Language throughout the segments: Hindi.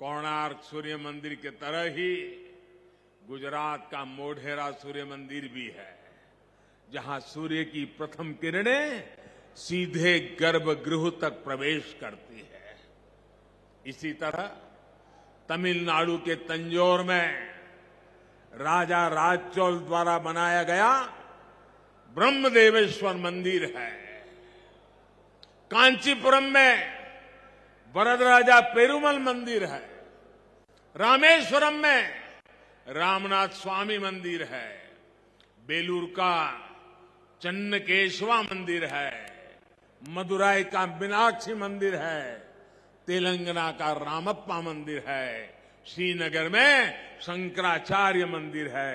कोणार्क सूर्य मंदिर के तरह ही गुजरात का मोढेरा सूर्य मंदिर भी है जहां सूर्य की प्रथम किरणें सीधे गर्भगृह तक प्रवेश करती है इसी तरह तमिलनाडु के तंजौर में राजा राजचौल द्वारा बनाया गया ब्रह्मदेवेश्वर मंदिर है कांचीपुरम में वरदराजा पेरूमल मंदिर है रामेश्वरम में रामनाथ स्वामी मंदिर है बेलूर का चन्नकेशवा मंदिर है मदुराई का मीनाक्षी मंदिर है तेलंगाना का रामप्पा मंदिर है श्रीनगर में शंकराचार्य मंदिर है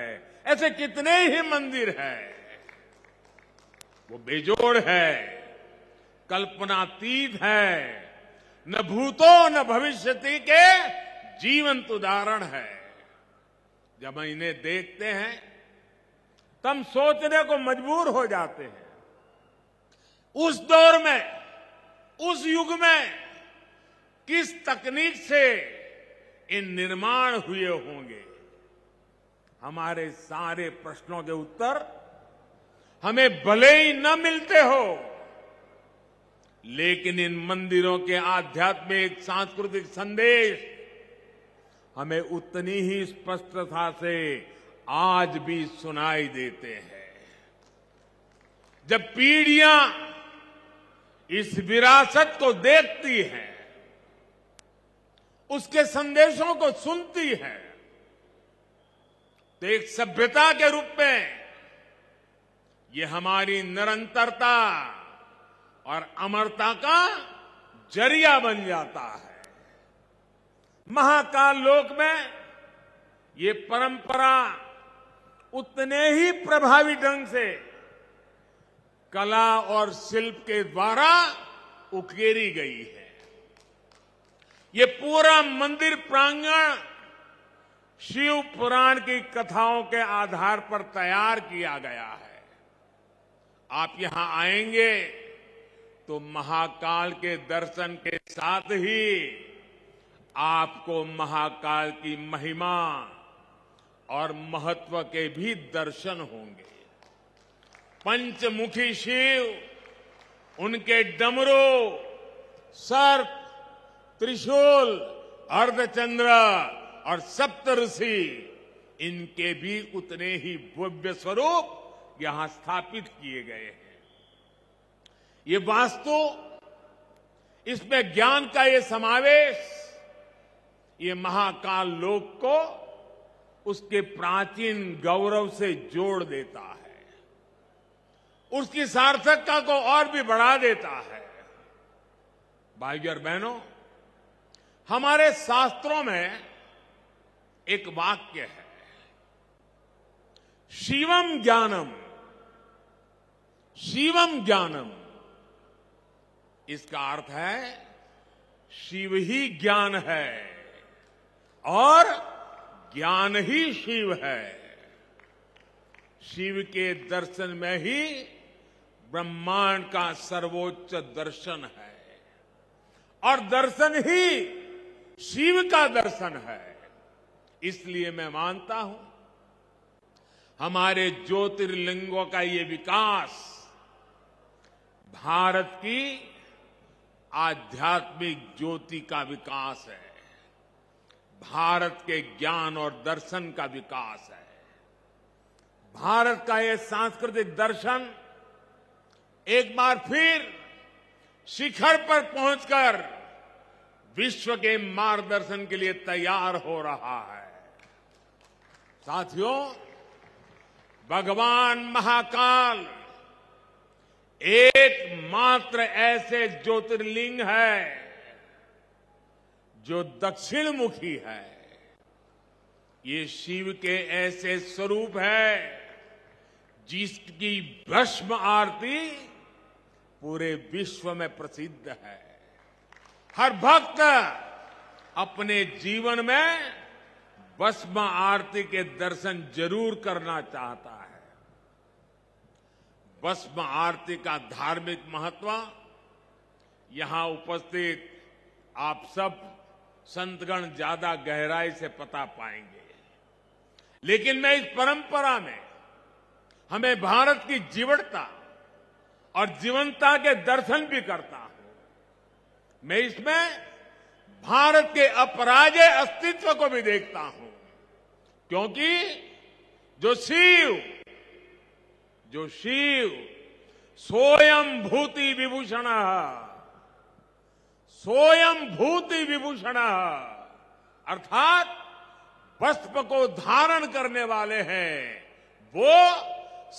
ऐसे कितने ही मंदिर है वो बेजोड़ है कल्पनातीत है न भूतो न भविष्य के जीवंत उदाहरण है जब हम इन्हें देखते हैं तब सोचने को मजबूर हो जाते हैं उस दौर में उस युग में किस तकनीक से इन निर्माण हुए होंगे हमारे सारे प्रश्नों के उत्तर हमें भले ही न मिलते हो लेकिन इन मंदिरों के आध्यात्मिक सांस्कृतिक संदेश हमें उतनी ही स्पष्टता से आज भी सुनाई देते हैं जब पीढ़ियां इस विरासत को देखती हैं उसके संदेशों को सुनती हैं तो एक सभ्यता के रूप में ये हमारी निरंतरता और अमरता का जरिया बन जाता है महाकाल लोक में ये परंपरा उतने ही प्रभावी ढंग से कला और शिल्प के द्वारा उकेरी गई है ये पूरा मंदिर प्रांगण शिव पुराण की कथाओं के आधार पर तैयार किया गया है आप यहां आएंगे तो महाकाल के दर्शन के साथ ही आपको महाकाल की महिमा और महत्व के भी दर्शन होंगे पंचमुखी शिव उनके डमरू सर्प त्रिशूल अर्धचंद्र और ऋषि इनके भी उतने ही भव्य स्वरूप यहां स्थापित किए गए हैं ये वास्तु इसमें ज्ञान का ये समावेश ये महाकाल लोक को उसके प्राचीन गौरव से जोड़ देता है उसकी सार्थकता को और भी बढ़ा देता है भाइयों और बहनों हमारे शास्त्रों में एक वाक्य है शिवम ज्ञानम शिवम ज्ञानम इसका अर्थ है शिव ही ज्ञान है और ज्ञान ही शिव है शिव के दर्शन में ही ब्रह्मांड का सर्वोच्च दर्शन है और दर्शन ही शिव का दर्शन है इसलिए मैं मानता हूं हमारे ज्योतिर्लिंगों का ये विकास भारत की आध्यात्मिक ज्योति का विकास है भारत के ज्ञान और दर्शन का विकास है भारत का यह सांस्कृतिक दर्शन एक बार फिर शिखर पर पहुंचकर विश्व के मार्गदर्शन के लिए तैयार हो रहा है साथियों भगवान महाकाल एकमात्र ऐसे ज्योतिर्लिंग है जो दक्षिण मुखी है ये शिव के ऐसे स्वरूप है जिसकी भस्म आरती पूरे विश्व में प्रसिद्ध है हर भक्त अपने जीवन में भस्म आरती के दर्शन जरूर करना चाहता है भस्म आरती का धार्मिक महत्व यहां उपस्थित आप सब संतगण ज्यादा गहराई से पता पाएंगे लेकिन मैं इस परंपरा में हमें भारत की जीवटता और जीवंता के दर्शन भी करता हूं मैं इसमें भारत के अपराजय अस्तित्व को भी देखता हूं क्योंकि जो शिव जो शिव स्वयं भूति विभूषण स्वयं भूति विभूषण अर्थात वस्त्र को धारण करने वाले हैं वो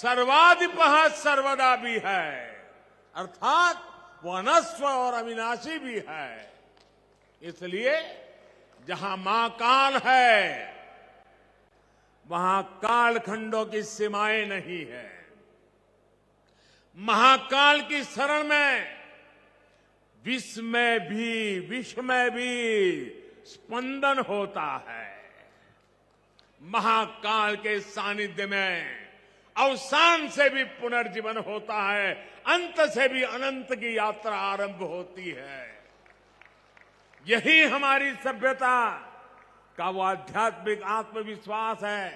सर्वाधिप सर्वदा भी है अर्थात वो अनस्व और अविनाशी भी है इसलिए जहां मां काल है वहां कालखंडों की सीमाएं नहीं है महाकाल की शरण में विश्व में भी विश्व में भी स्पंदन होता है महाकाल के सानिध्य में अवसान से भी पुनर्जीवन होता है अंत से भी अनंत की यात्रा आरंभ होती है यही हमारी सभ्यता का वो आध्यात्मिक आत्मविश्वास है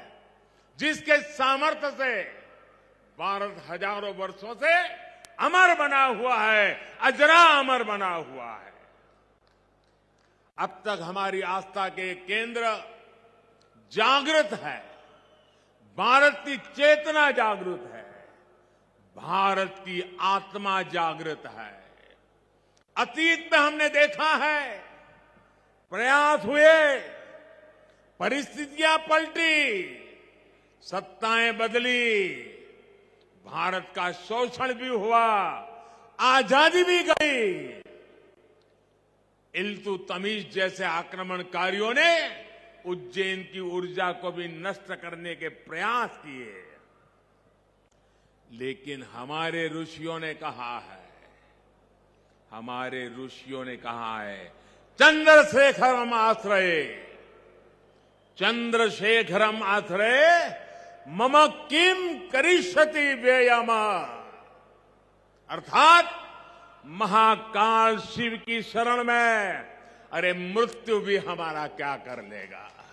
जिसके सामर्थ्य से भारत हजारों वर्षों से अमर बना हुआ है अजरा अमर बना हुआ है अब तक हमारी आस्था के केंद्र जागृत है भारत की चेतना जागृत है भारत की आत्मा जागृत है अतीत में हमने देखा है प्रयास हुए परिस्थितियां पलटी सत्ताएं बदली भारत का शोषण भी हुआ आजादी भी गई इल्तु तमीज जैसे आक्रमणकारियों ने उज्जैन की ऊर्जा को भी नष्ट करने के प्रयास किए लेकिन हमारे ऋषियों ने कहा है हमारे ऋषियों ने कहा है चंद्रशेखरम आश्रय चंद्रशेखरम आश्रय मम किम करिष्यति व्ययम अर्थात महाकाल शिव की शरण में अरे मृत्यु भी हमारा क्या कर लेगा